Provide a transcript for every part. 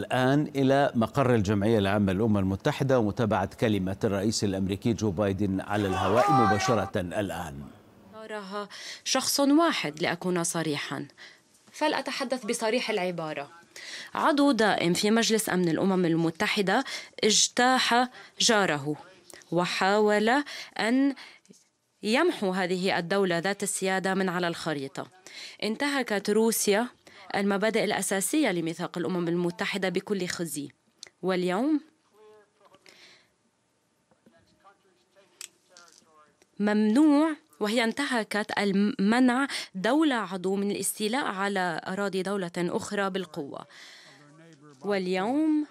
الآن إلى مقر الجمعية العامة للأمم المتحدة ومتابعة كلمة الرئيس الأمريكي جو بايدن على الهواء مباشرة الآن أراها شخص واحد لأكون صريحا فلأتحدث بصريح العبارة عضو دائم في مجلس أمن الأمم المتحدة اجتاح جاره وحاول أن يمحو هذه الدولة ذات السيادة من على الخريطة انتهكت روسيا المبادئ الأساسية لميثاق الأمم المتحدة بكل خزي واليوم ممنوع وهي انتهكت المنع دولة عضو من الاستيلاء على أراضي دولة أخرى بالقوة واليوم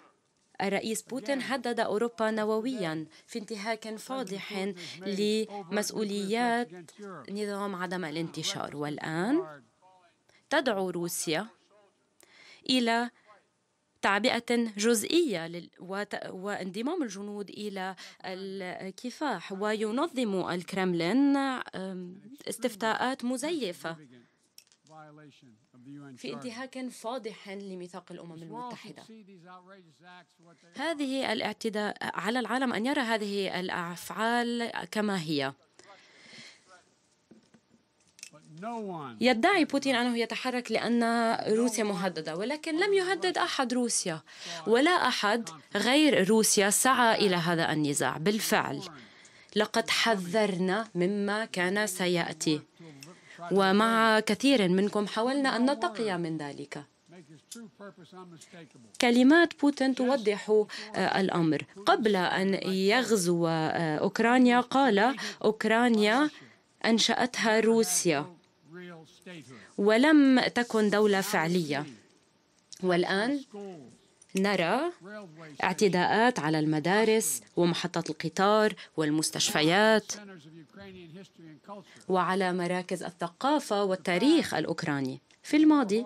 الرئيس بوتين هدد أوروبا نوويا في انتهاك فاضح لمسؤوليات نظام عدم الانتشار والآن تدعو روسيا إلى تعبئة جزئية وانضمام الجنود إلى الكفاح وينظم الكرملين استفتاءات مزيفة في انتهاك فاضح لميثاق الامم المتحده هذه الاعتداء على العالم ان يرى هذه الافعال كما هي يدعي بوتين أنه يتحرك لأن روسيا مهددة ولكن لم يهدد أحد روسيا ولا أحد غير روسيا سعى إلى هذا النزاع بالفعل لقد حذرنا مما كان سيأتي ومع كثير منكم حاولنا أن نتقي من ذلك كلمات بوتين توضح آه، الأمر قبل أن يغزو آه، أوكرانيا قال أوكرانيا أنشأتها روسيا ولم تكن دولة فعلية والآن نرى اعتداءات على المدارس ومحطات القطار والمستشفيات وعلى مراكز الثقافة والتاريخ الأوكراني في الماضي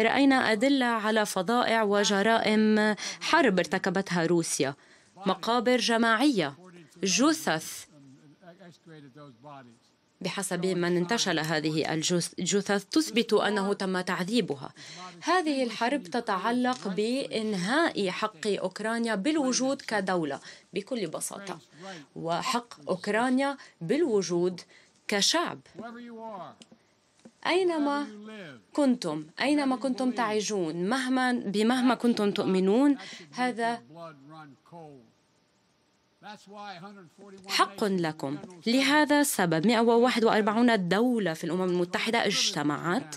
راينا ادله على فظائع وجرائم حرب ارتكبتها روسيا مقابر جماعيه جثث بحسب من انتشل هذه الجثث تثبت انه تم تعذيبها. هذه الحرب تتعلق بانهاء حق اوكرانيا بالوجود كدوله بكل بساطه وحق اوكرانيا بالوجود كشعب. أينما كنتم أينما كنتم تعيشون مهما بمهما كنتم تؤمنون هذا حق لكم لهذا السبب 141 دولة في الأمم المتحدة اجتمعت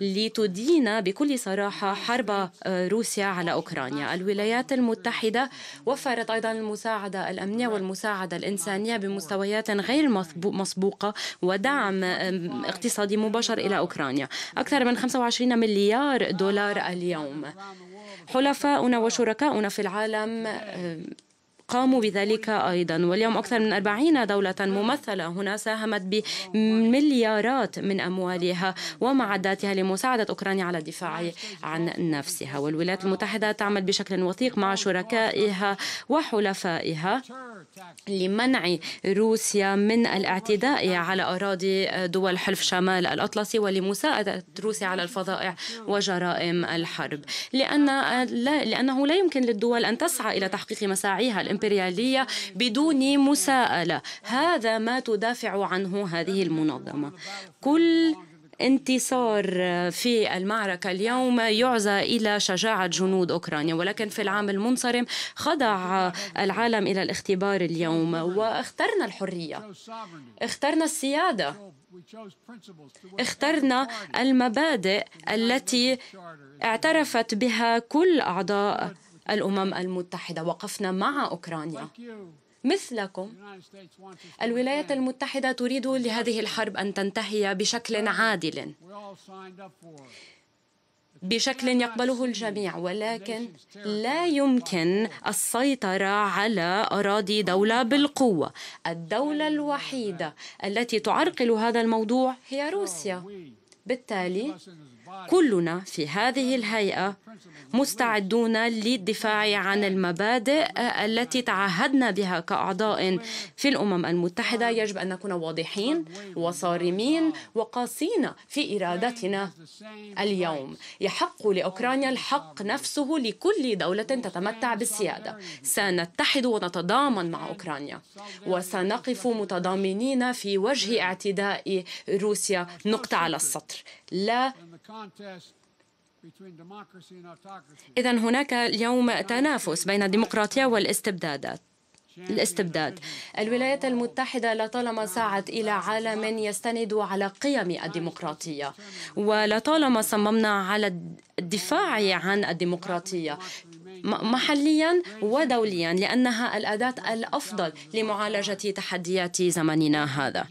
لتدين بكل صراحة حرب آه، روسيا على أوكرانيا الولايات المتحدة وفرت أيضا المساعدة الأمنية والمساعدة الإنسانية بمستويات غير مسبوقة ودعم اقتصادي مباشر إلى أوكرانيا أكثر من 25 مليار دولار اليوم حلفاؤنا وشركاؤنا في العالم قاموا بذلك أيضا واليوم أكثر من 40 دولة ممثلة هنا ساهمت بمليارات من أموالها ومعداتها لمساعدة أوكرانيا على الدفاع عن نفسها والولايات المتحدة تعمل بشكل وثيق مع شركائها وحلفائها لمنع روسيا من الاعتداء على أراضي دول حلف شمال الأطلسي ولمساعدة روسيا على الفظائع وجرائم الحرب لأن لا لأنه لا يمكن للدول أن تسعى إلى تحقيق مساعيها الإمبريالية بدون مساءلة هذا ما تدافع عنه هذه المنظمة كل انتصار في المعركة اليوم يعزى إلى شجاعة جنود أوكرانيا ولكن في العام المنصرم خضع العالم إلى الاختبار اليوم واخترنا الحرية اخترنا السيادة اخترنا المبادئ التي اعترفت بها كل أعضاء الأمم المتحدة وقفنا مع أوكرانيا مثلكم الولايات المتحدة تريد لهذه الحرب أن تنتهي بشكل عادل بشكل يقبله الجميع ولكن لا يمكن السيطرة على أراضي دولة بالقوة الدولة الوحيدة التي تعرقل هذا الموضوع هي روسيا بالتالي كلنا في هذه الهيئه مستعدون للدفاع عن المبادئ التي تعهدنا بها كاعضاء في الامم المتحده يجب ان نكون واضحين وصارمين وقاسين في ارادتنا اليوم يحق لاوكرانيا الحق نفسه لكل دوله تتمتع بالسياده سنتحد ونتضامن مع اوكرانيا وسنقف متضامنين في وجه اعتداء روسيا نقطه على السطر لا إذا هناك اليوم تنافس بين الديمقراطية والاستبداد الاستبداد الولايات المتحدة لطالما سعت إلى عالم يستند على قيم الديمقراطية ولطالما صممنا على الدفاع عن الديمقراطية محليا ودوليا لأنها الأداة الأفضل لمعالجة تحديات زمننا هذا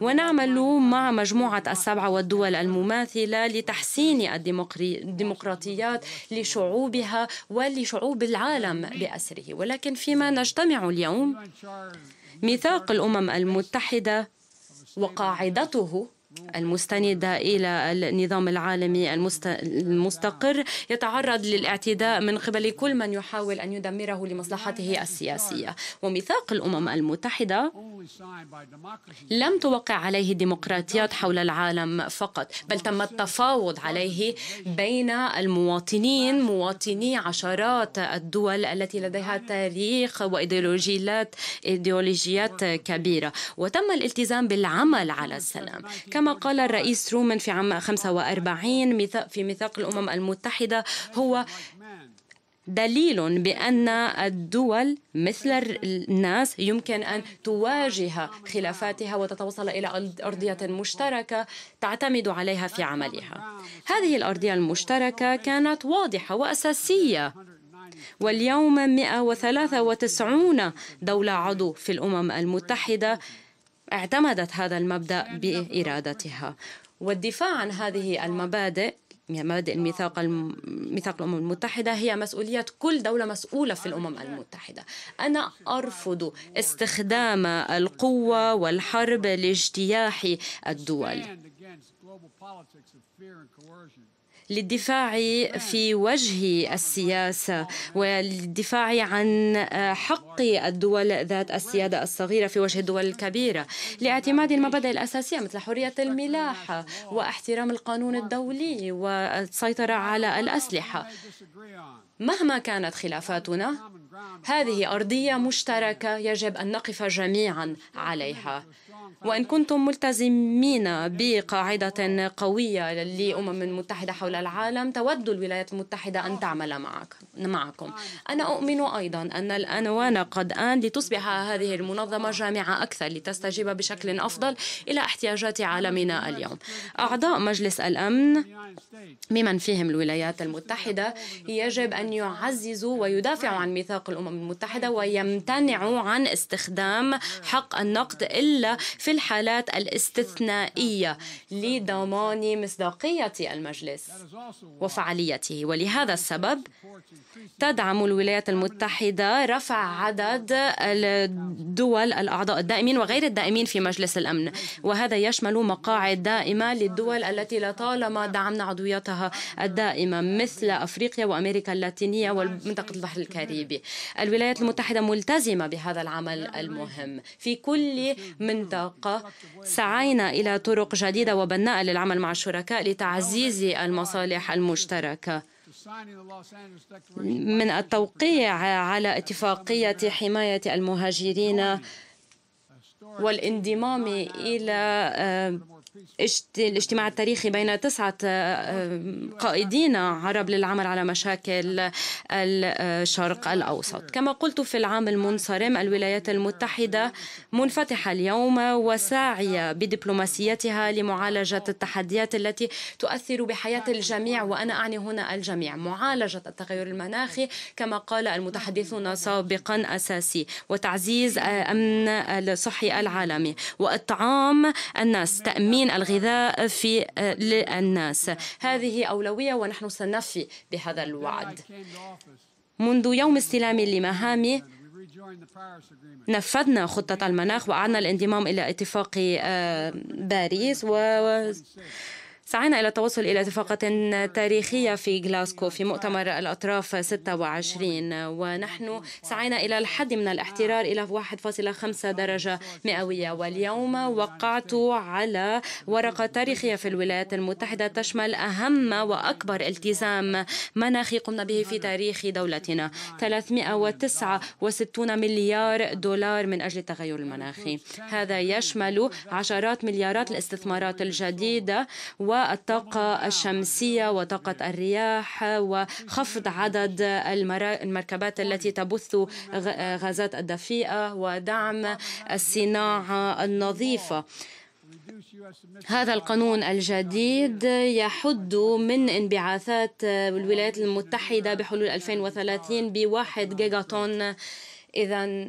ونعمل مع مجموعة السبعة والدول المماثلة لتحسين الديمقراطيات لشعوبها ولشعوب العالم بأسره ولكن فيما نجتمع اليوم ميثاق الأمم المتحدة وقاعدته المستندة إلى النظام العالمي المستقر يتعرض للاعتداء من قبل كل من يحاول أن يدمره لمصلحته السياسية وميثاق الأمم المتحدة لم توقع عليه ديمقراطيات حول العالم فقط بل تم التفاوض عليه بين المواطنين مواطني عشرات الدول التي لديها تاريخ وإيديولوجيات كبيرة وتم الالتزام بالعمل على السلام كما كما قال الرئيس ترومان في عام 45 في ميثاق الأمم المتحدة هو دليل بأن الدول مثل الناس يمكن أن تواجه خلافاتها وتتوصل إلى أرضية مشتركة تعتمد عليها في عملها. هذه الأرضية المشتركة كانت واضحة وأساسية واليوم 193 دولة عضو في الأمم المتحدة اعتمدت هذا المبدأ يعني بإرادتها والدفاع عن هذه المبادئ مبادئ الميثاق ميثاق الامم المتحده هي مسؤوليه كل دوله مسؤوله في الامم المتحده انا ارفض استخدام القوه والحرب لاجتياح الدول للدفاع في وجه السياسه وللدفاع عن آه، حق الدول ذات السياده الصغيره في وجه الدول الكبيره لاعتماد المبادئ الاساسيه مثل حريه الملاحه واحترام القانون الدولي والسيطره على الاسلحه مهما كانت خلافاتنا هذه ارضيه مشتركه يجب ان نقف جميعا عليها وإن كنتم ملتزمين بقاعدة قوية لأمم المتحدة حول العالم تود الولايات المتحدة أن تعمل معك معكم أنا أؤمن أيضا أن الأنوان قد آن لتصبح هذه المنظمة جامعة أكثر لتستجيب بشكل أفضل إلى احتياجات عالمنا اليوم أعضاء مجلس الأمن ممن فيهم الولايات المتحدة يجب أن يعززوا ويدافعوا عن ميثاق الأمم المتحدة ويمتنعوا عن استخدام حق النقد إلا في الحالات الاستثنائية لضمان مصداقية المجلس وفعاليته ولهذا السبب تدعم الولايات المتحدة رفع عدد الدول الأعضاء الدائمين وغير الدائمين في مجلس الأمن وهذا يشمل مقاعد دائمة للدول التي لطالما دعمنا عضويتها الدائمة مثل أفريقيا وأمريكا اللاتينية ومنطقة البحر الكاريبي الولايات المتحدة ملتزمة بهذا العمل المهم في كل منطقة العراق سعينا إلى طرق جديدة وبناء للعمل مع الشركاء لتعزيز المصالح المشتركة من التوقيع على اتفاقية حماية المهاجرين والانضمام إلى آه، الاجتماع التاريخي بين تسعة آه، آه، قائدين عرب للعمل على مشاكل الشرق الأوسط كما قلت في العام المنصرم الولايات المتحدة منفتحة اليوم وساعية بدبلوماسيتها لمعالجة التحديات التي تؤثر بحياة الجميع وأنا أعني هنا الجميع معالجة التغير المناخي كما قال المتحدثون سابقا أساسي وتعزيز أمن الصحي العالمي وإطعام الناس تأمين تأمين الغذاء في آه، للناس هذه أولوية ونحن سنفي بهذا الوعد منذ يوم استلامي لمهامي نفذنا خطة المناخ وأعدنا الانضمام إلى اتفاق آه، باريس و سعينا إلى التوصل إلى اتفاقة تاريخية في غلاسكو في مؤتمر الأطراف 26 ونحن سعينا إلى الحد من الاحترار إلى 1.5 درجة مئوية واليوم وقعت على ورقة تاريخية في الولايات المتحدة تشمل أهم وأكبر التزام مناخي قمنا به في تاريخ دولتنا 369 مليار دولار من أجل التغير المناخي هذا يشمل عشرات مليارات الاستثمارات الجديدة و والطاقة الشمسية وطاقة الرياح وخفض عدد المركبات التي تبث غازات الدفيئة ودعم الصناعة النظيفة هذا القانون الجديد يحد من انبعاثات الولايات المتحدة بحلول 2030 بواحد جيجاتون إذا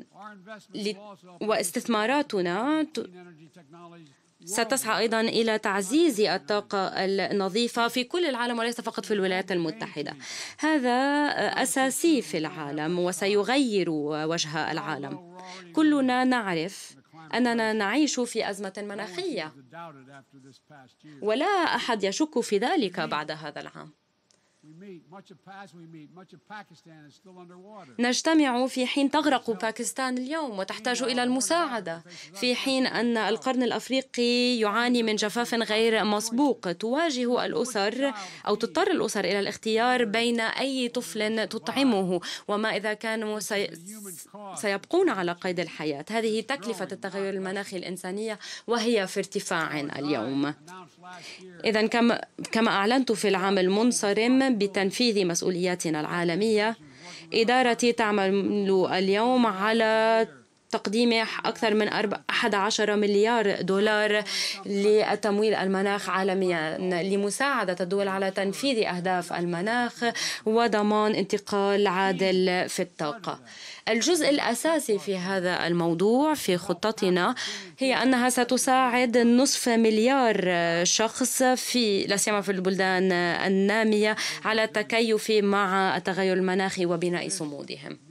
واستثماراتنا ستسعى أيضا إلى تعزيز الطاقة النظيفة في كل العالم وليس فقط في الولايات المتحدة هذا أساسي في العالم وسيغير وجه العالم كلنا نعرف أننا نعيش في أزمة مناخية ولا أحد يشك في ذلك بعد هذا العام نجتمع في حين تغرق باكستان اليوم وتحتاج إلى المساعدة في حين أن القرن الأفريقي يعاني من جفاف غير مسبوق تواجه الأسر أو تضطر الأسر إلى الاختيار بين أي طفل تطعمه وما إذا كانوا سي... سيبقون على قيد الحياة هذه تكلفة التغير المناخي الإنسانية وهي في ارتفاع اليوم إذا كما أعلنت في العام المنصرم بتنفيذ مسؤولياتنا العالميه ادارتي تعمل اليوم على تقديمه أكثر من 11 مليار دولار لتمويل المناخ عالميا لمساعدة الدول على تنفيذ أهداف المناخ وضمان انتقال عادل في الطاقة الجزء الأساسي في هذا الموضوع في خطتنا هي أنها ستساعد نصف مليار شخص في لا سيما في البلدان النامية على التكيف مع التغير المناخي وبناء صمودهم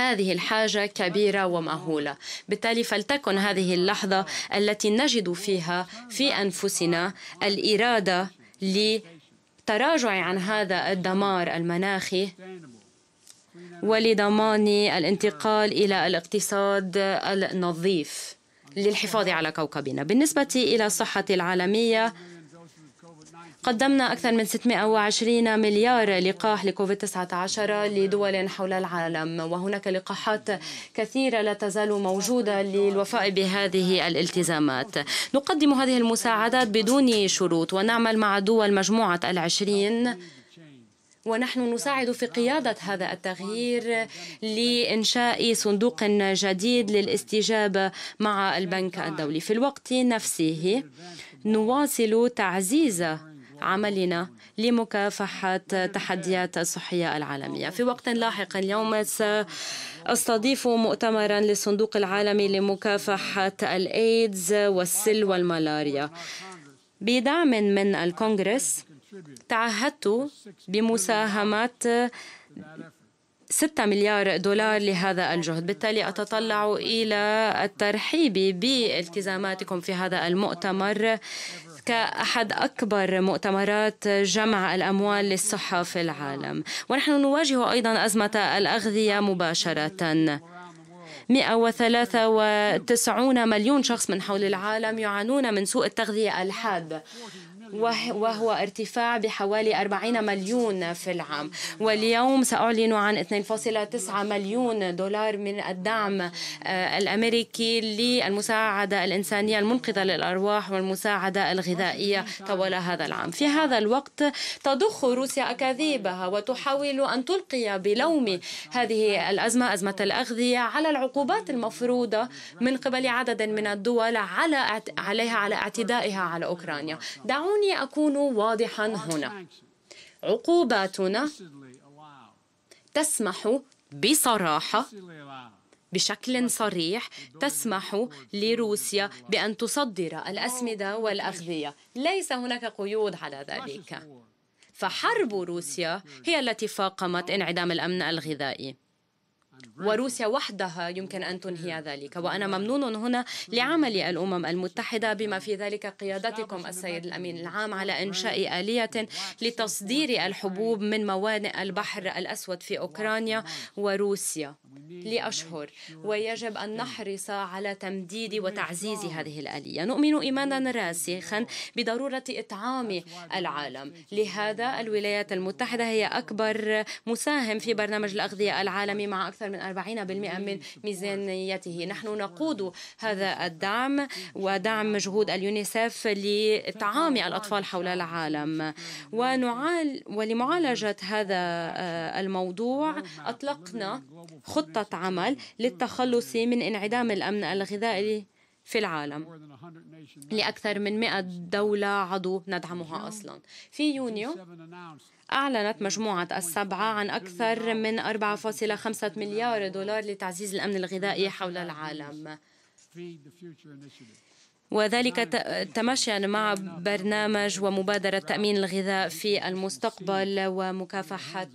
هذه الحاجة كبيرة ومأهولة بالتالي فلتكن هذه اللحظة التي نجد فيها في أنفسنا الإرادة لتراجع عن هذا الدمار المناخي ولضمان الانتقال إلى الاقتصاد النظيف للحفاظ على كوكبنا بالنسبة إلى الصحة العالمية قدمنا أكثر من 620 مليار لقاح لكوفيد 19 لدول حول العالم وهناك لقاحات كثيرة لا تزال موجودة للوفاء بهذه الالتزامات نقدم هذه المساعدات بدون شروط ونعمل مع دول مجموعة العشرين ونحن نساعد في قيادة هذا التغيير لإنشاء صندوق جديد للاستجابة مع البنك الدولي في الوقت نفسه نواصل تعزيز عملنا لمكافحة تحديات الصحية العالمية في وقت لاحق اليوم سأستضيف مؤتمرا للصندوق العالمي لمكافحة الإيدز والسل والملاريا بدعم من الكونغرس تعهدت بمساهمة 6 مليار دولار لهذا الجهد بالتالي أتطلع إلى الترحيب بالتزاماتكم في هذا المؤتمر كأحد أكبر مؤتمرات جمع الأموال للصحة في العالم ونحن نواجه أيضا أزمة الأغذية مباشرة 193 مليون شخص من حول العالم يعانون من سوء التغذية الحاد وهو ارتفاع بحوالي 40 مليون في العام واليوم سأعلن عن 2.9 مليون دولار من الدعم آه، الأمريكي للمساعدة الإنسانية المنقذة للأرواح والمساعدة الغذائية طوال هذا العام في هذا الوقت تضخ روسيا أكاذيبها وتحاول أن تلقي بلوم هذه الأزمة أزمة الأغذية على العقوبات المفروضة من قبل عدد من الدول على عليها على اعتدائها على أوكرانيا دعونا دعوني أكون واضحا oh, هنا عقوباتنا تسمح بصراحة بشكل صريح تسمح لروسيا بأن تصدر الأسمدة والأغذية ليس هناك قيود على ذلك فحرب روسيا هي التي فاقمت انعدام الأمن الغذائي وروسيا وحدها يمكن أن تنهي ذلك وأنا ممنون هنا لعمل الأمم المتحدة بما في ذلك قيادتكم السيد الأمين العام على إنشاء آلية لتصدير الحبوب من موانئ البحر الأسود في أوكرانيا وروسيا لأشهر ويجب أن نحرص على تمديد وتعزيز هذه الآلية نؤمن إيمانا راسخا بضرورة إطعام العالم لهذا الولايات المتحدة هي أكبر مساهم في برنامج الأغذية العالمي مع أكثر من 40% من ميزانيته نحن نقود هذا الدعم ودعم مجهود اليونيسف لطعام الأطفال حول العالم ونعال ولمعالجة هذا الموضوع أطلقنا خطة عمل للتخلص من انعدام الأمن الغذائي في العالم لأكثر من 100 دولة عضو ندعمها أصلا في يونيو أعلنت مجموعة السبعة عن أكثر من 4.5 مليار دولار لتعزيز الأمن الغذائي حول العالم وذلك تمشيا مع برنامج ومبادرة تأمين الغذاء في المستقبل ومكافحة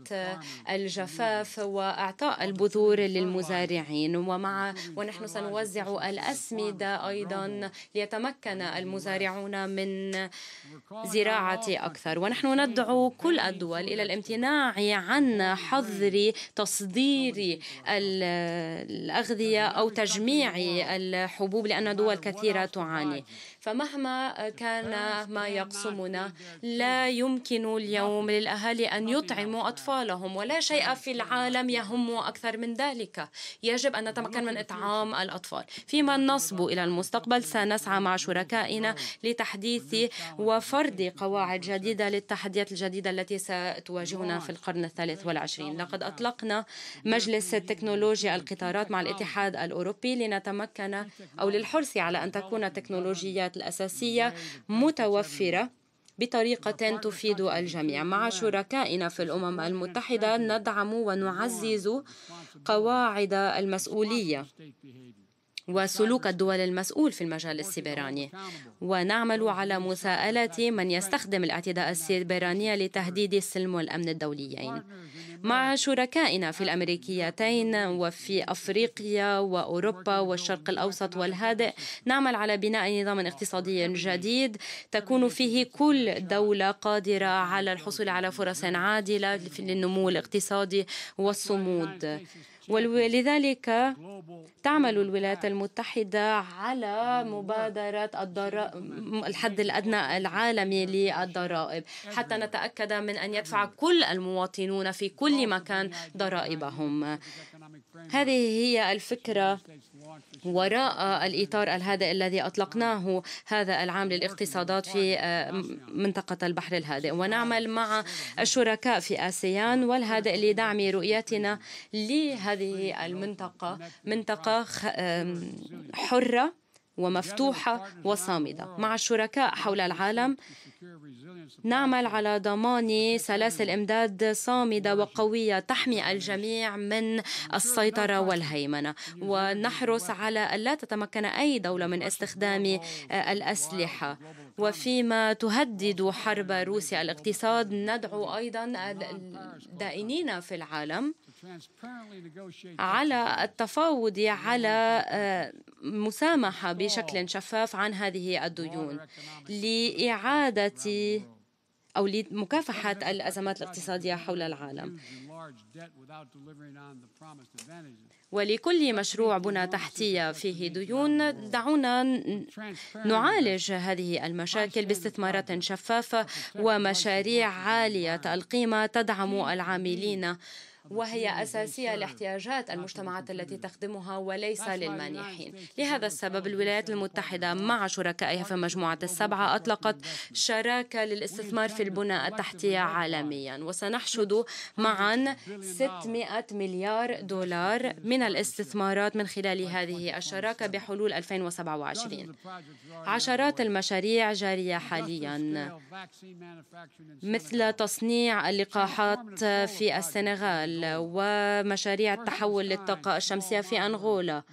الجفاف وإعطاء البذور للمزارعين ومع ونحن سنوزع الأسمدة أيضا ليتمكن المزارعون من زراعة أكثر ونحن ندعو كل الدول إلى الامتناع عن حظر تصدير الأغذية أو تجميع الحبوب لأن دول كثيرة تعاني 对。فمهما كان ما يقسمنا لا يمكن اليوم للأهالي أن يطعموا أطفالهم ولا شيء في العالم يهم أكثر من ذلك يجب أن نتمكن من إطعام الأطفال فيما نصب إلى المستقبل سنسعى مع شركائنا نعم. لتحديث وفرض قواعد جديدة للتحديات الجديدة التي ستواجهنا نعم. في القرن الثالث والعشرين لقد أطلقنا مجلس تكنولوجيا القطارات مع الاتحاد الأوروبي لنتمكن أو للحرص على أن تكون تكنولوجيات الخدمات الأساسية متوفرة بطريقة تفيد الجميع مع شركائنا في الأمم المتحدة ندعم ونعزز قواعد المسؤولية وسلوك الدول المسؤول في المجال السيبراني ونعمل على مساءلة من يستخدم الاعتداء السيبراني لتهديد السلم والأمن الدوليين مع شركائنا في الأمريكيتين وفي أفريقيا وأوروبا والشرق الأوسط والهادئ نعمل على بناء نظام اقتصادي جديد تكون فيه كل دولة قادرة على الحصول على فرص عادلة للنمو الاقتصادي والصمود ولذلك تعمل الولايات المتحدة على مبادرة الحد الأدنى العالمي للضرائب حتى نتأكد من أن يدفع كل المواطنون في كل مكان ضرائبهم هذه هي الفكرة وراء الإطار الهادئ الذي أطلقناه هذا العام للاقتصادات في آه، منطقة البحر الهادئ ونعمل مع الشركاء في آسيان والهادئ لدعم رؤيتنا لهذه المنطقة منطقة حرة ومفتوحة وصامدة مع الشركاء حول العالم نعمل على ضمان سلاسل إمداد صامدة وقوية تحمي الجميع من السيطرة والهيمنة ونحرص على ألا تتمكن أي دولة من استخدام الأسلحة وفيما تهدد حرب روسيا الاقتصاد ندعو أيضا الدائنين في العالم على التفاوض على آه، مسامحة بشكل شفاف عن هذه الديون لإعادة أو لمكافحة الأزمات الاقتصادية حول العالم ولكل مشروع بنى تحتية فيه ديون دعونا نعالج هذه المشاكل باستثمارات شفافة ومشاريع عالية القيمة تدعم العاملين وهي أساسية لاحتياجات المجتمعات التي تخدمها وليس للمانحين لهذا السبب الولايات المتحدة مع شركائها في مجموعة السبعة أطلقت شراكة للاستثمار في البنى التحتية عالميا وسنحشد معا 600 مليار دولار من الاستثمارات من خلال هذه الشراكة بحلول 2027 عشرات المشاريع جارية حاليا مثل تصنيع اللقاحات في السنغال النقل ومشاريع التحول للطاقة الشمسية في أنغولا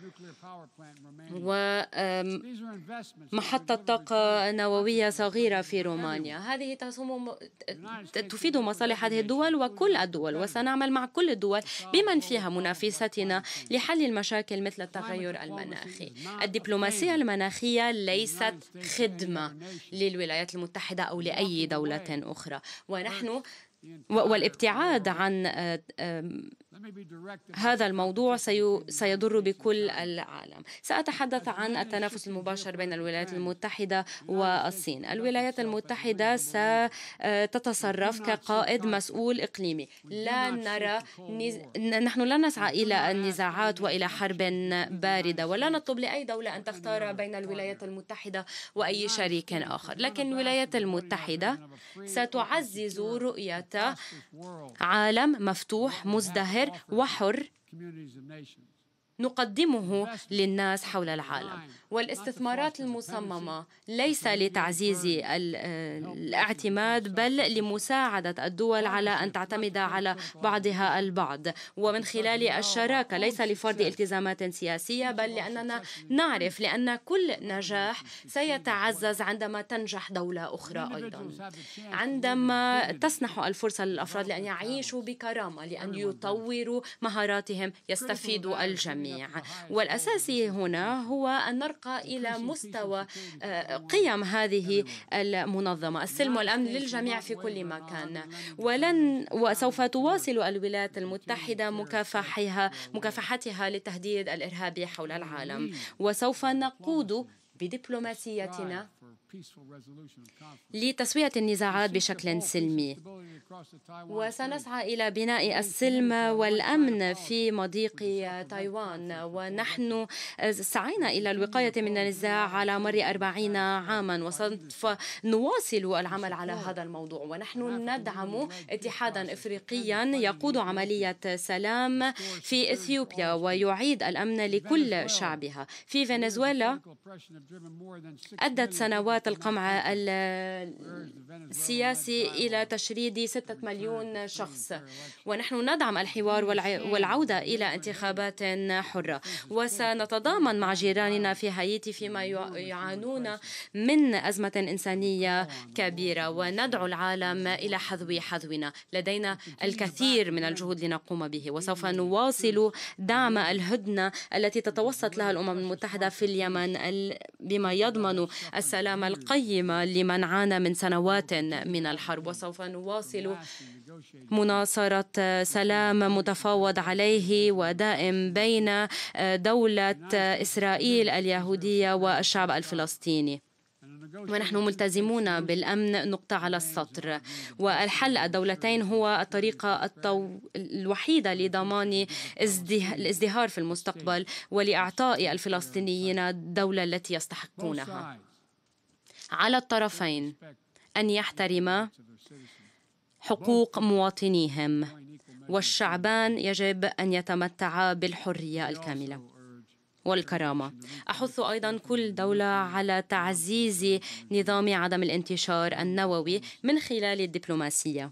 ومحطة طاقة نووية صغيرة في رومانيا هذه تفيد مصالح هذه الدول وكل الدول وسنعمل مع كل الدول بمن فيها منافستنا لحل المشاكل مثل التغير المناخي الدبلوماسية المناخية ليست خدمة للولايات المتحدة أو لأي دولة أخرى ونحن والابتعاد عن آه، هذا الموضوع سيضر بكل العالم سأتحدث عن التنافس المباشر بين الولايات المتحدة والصين الولايات المتحدة ستتصرف آه، كقائد مسؤول إقليمي لا نرى نحن لا نسعى إلى النزاعات وإلى حرب باردة ولا نطلب لأي دولة أن تختار بين الولايات المتحدة وأي شريك آخر لكن الولايات المتحدة ستعزز رؤية عالم مفتوح مزدهر وحر نقدمه للناس حول العالم نعم. والاستثمارات نعم. المصممة ليس لتعزيز الاعتماد بل لمساعدة الدول على أن تعتمد على بعضها البعض ومن خلال الشراكة ليس لفرض التزامات سياسية بل لأننا نعرف لأن كل نجاح سيتعزز عندما تنجح دولة أخرى أيضا عندما تسنح الفرصة للأفراد لأن يعيشوا بكرامة لأن يطوروا مهاراتهم يستفيد الجميع الجميع والأساسي هنا هو أن نرقى إلى مستوى آه، قيم هذه المنظمة السلم والأمن للجميع في كل مكان ولن وسوف تواصل الولايات المتحدة مكافحها مكافحتها للتهديد الإرهابي حول العالم وسوف نقود بدبلوماسيتنا لتسوية النزاعات بشكل سلمي وسنسعى إلى بناء السلم والأمن في مضيق تايوان ونحن سعينا إلى الوقاية من النزاع على مر أربعين عاما وسوف نواصل العمل على هذا الموضوع ونحن ندعم اتحادا إفريقيا يقود عملية سلام في إثيوبيا ويعيد الأمن لكل شعبها في فنزويلا أدت سنوات ذات القمع السياسي إلى تشريد ستة مليون شخص ونحن ندعم الحوار والعودة إلى انتخابات حرة وسنتضامن مع جيراننا في هايتي فيما يعانون من أزمة إنسانية كبيرة وندعو العالم إلى حذو حذونا لدينا الكثير من الجهود لنقوم به وسوف نواصل دعم الهدنة التي تتوسط لها الأمم المتحدة في اليمن بما يضمن السلام القيمة لمن عانى من سنوات من الحرب وسوف نواصل مناصرة سلام متفاوض عليه ودائم بين دولة إسرائيل اليهودية والشعب الفلسطيني ونحن ملتزمون بالأمن نقطة على السطر والحل الدولتين هو الطريقة الطو... الوحيدة لضمان ازده... الازدهار في المستقبل ولإعطاء الفلسطينيين الدولة التي يستحقونها على الطرفين أن يحترما حقوق مواطنيهم والشعبان يجب أن يتمتعا بالحرية الكاملة والكرامة أحث أيضا كل دولة على تعزيز نظام عدم الانتشار النووي من خلال الدبلوماسية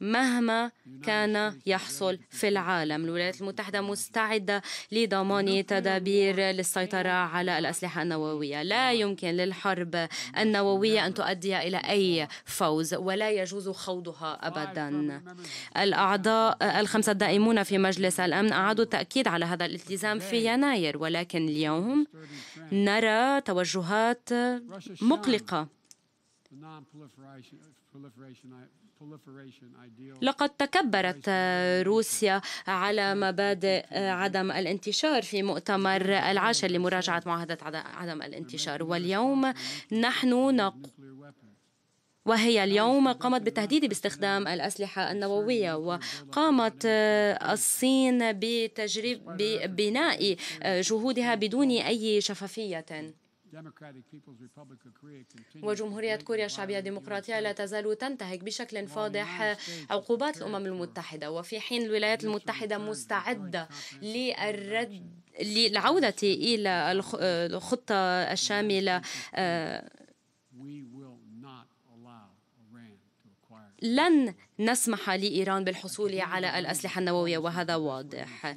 مهما كان يحصل في العالم الولايات المتحدة مستعدة لضمان تدابير للسيطرة على الأسلحة النووية لا يمكن للحرب النووية أن تؤدي إلى أي فوز ولا يجوز خوضها أبدا الأعضاء الخمسة الدائمون في مجلس الأمن أعادوا تأكيد على هذا الالتزام في يناير ولكن اليوم نرى توجهات مقلقة لقد تكبرت روسيا على مبادئ عدم الانتشار في مؤتمر العاشر لمراجعة معاهدة عدم الانتشار واليوم نحن نقول وهي اليوم قامت بالتهديد باستخدام الأسلحة النووية وقامت آه، الصين بتجريب ببناء آه، جهودها بدون أي شفافية وجمهورية كوريا الشعبية الديمقراطية لا تزال تنتهك بشكل فاضح عقوبات الأمم المتحدة وفي حين الولايات المتحدة مستعدة للرد للعودة إلى آه، الخطة الشاملة لن نسمح لإيران بالحصول على الأسلحة النووية وهذا واضح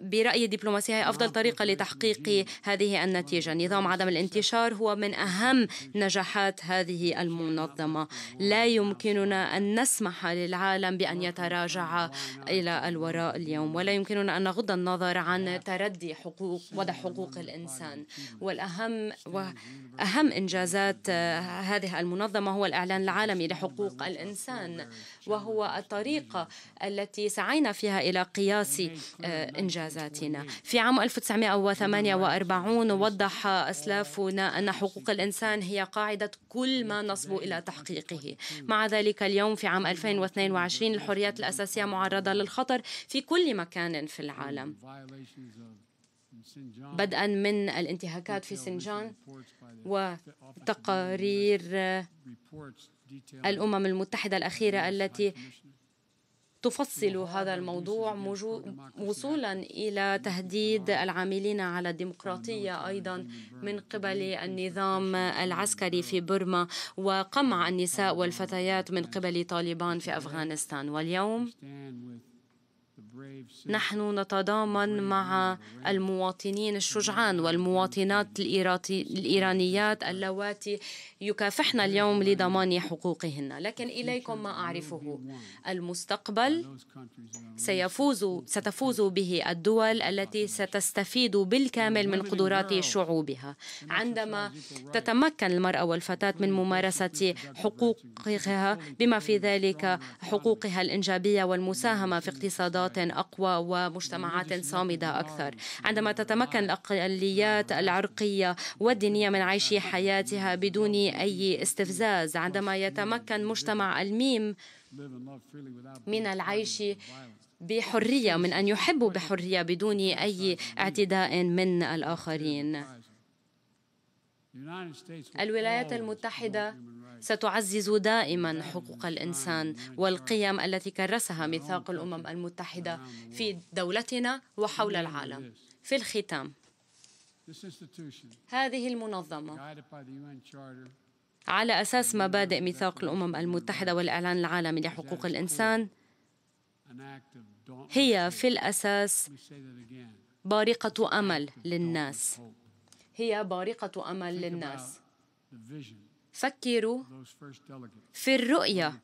برأيي الدبلوماسية هي أفضل نعم، طريقة نعم. لتحقيق هذه النتيجة نظام عدم الانتشار هو من أهم نجاحات هذه المنظمة لا يمكننا أن نسمح للعالم بأن يتراجع إلى الوراء اليوم ولا يمكننا أن نغض النظر عن تردي حقوق وضع حقوق الإنسان والأهم وأهم إنجازات هذه المنظمة هو الإعلان العالمي لحقوق الإنسان وهو الطريقة التي سعينا فيها إلى قياس آه، إنجازاتنا في عام 1948 وضح أسلافنا أن حقوق الإنسان هي قاعدة كل ما نصبو إلى تحقيقه مع ذلك اليوم في عام 2022 الحريات الأساسية معرضة للخطر في كل مكان في العالم بدءا من الانتهاكات في سنجان وتقارير الامم المتحده الاخيره التي تفصل هذا الموضوع وصولا الى تهديد العاملين على الديمقراطيه ايضا من قبل النظام العسكري في برما وقمع النساء والفتيات من قبل طالبان في افغانستان واليوم نحن نتضامن مع المواطنين الشجعان والمواطنات الإيرانيات اللواتي يكافحن اليوم لضمان حقوقهن لكن إليكم ما أعرفه المستقبل سيفوز ستفوز به الدول التي ستستفيد بالكامل من قدرات شعوبها عندما تتمكن المرأة والفتاة من ممارسة حقوقها بما في ذلك حقوقها الإنجابية والمساهمة في اقتصادات أقوى ومجتمعات صامدة أكثر عندما تتمكن الأقليات العرقية والدينية من عيش حياتها بدون أي استفزاز عندما يتمكن مجتمع الميم من العيش بحرية من أن يحبوا بحرية بدون أي اعتداء من الآخرين الولايات المتحدة ستعزز دائما حقوق الانسان والقيم التي كرسها ميثاق الامم المتحده في دولتنا وحول العالم في الختام هذه المنظمه على اساس مبادئ ميثاق الامم المتحده والاعلان العالمي لحقوق الانسان هي في الاساس بارقه امل للناس هي بارقه امل للناس فكروا في الرؤية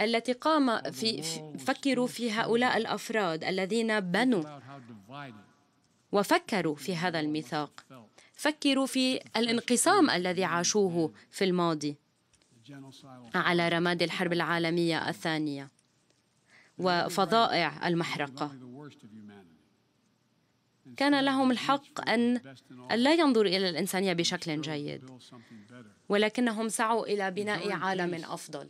التي قام في فكروا في هؤلاء الافراد الذين بنوا وفكروا في هذا الميثاق فكروا في الانقسام الذي عاشوه في الماضي على رماد الحرب العالميه الثانيه وفظائع المحرقه كان لهم الحق أن لا ينظر إلى الإنسانية بشكل جيد ولكنهم سعوا إلى بناء عالم أفضل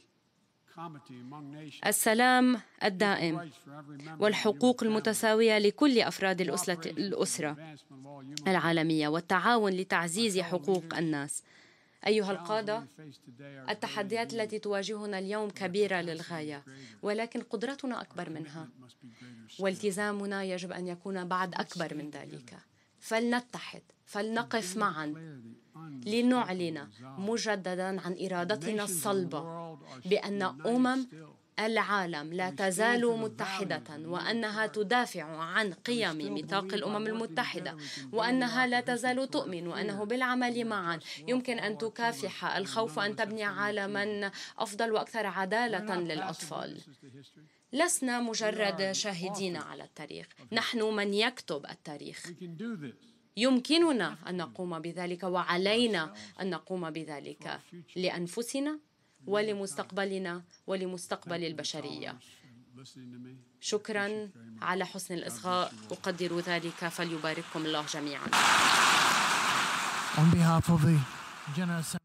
السلام الدائم والحقوق المتساويه لكل افراد الاسره العالميه والتعاون لتعزيز حقوق الناس أيها القادة التحديات التي تواجهنا اليوم كبيرة للغاية ولكن قدرتنا أكبر منها والتزامنا يجب أن يكون بعد أكبر من ذلك فلنتحد فلنقف معا لنعلن مجددا عن إرادتنا الصلبة بأن أمم العالم لا تزال متحدة وأنها تدافع عن قيم ميثاق الأمم المتحدة وأنها لا تزال تؤمن وأنه بالعمل معا يمكن أن تكافح الخوف أن تبني عالما أفضل وأكثر عدالة للأطفال لسنا مجرد شاهدين على التاريخ نحن من يكتب التاريخ يمكننا أن نقوم بذلك وعلينا أن نقوم بذلك لأنفسنا ولمستقبلنا ولمستقبل البشرية شكرا على حسن الإصغاء أقدر ذلك فليبارككم الله جميعا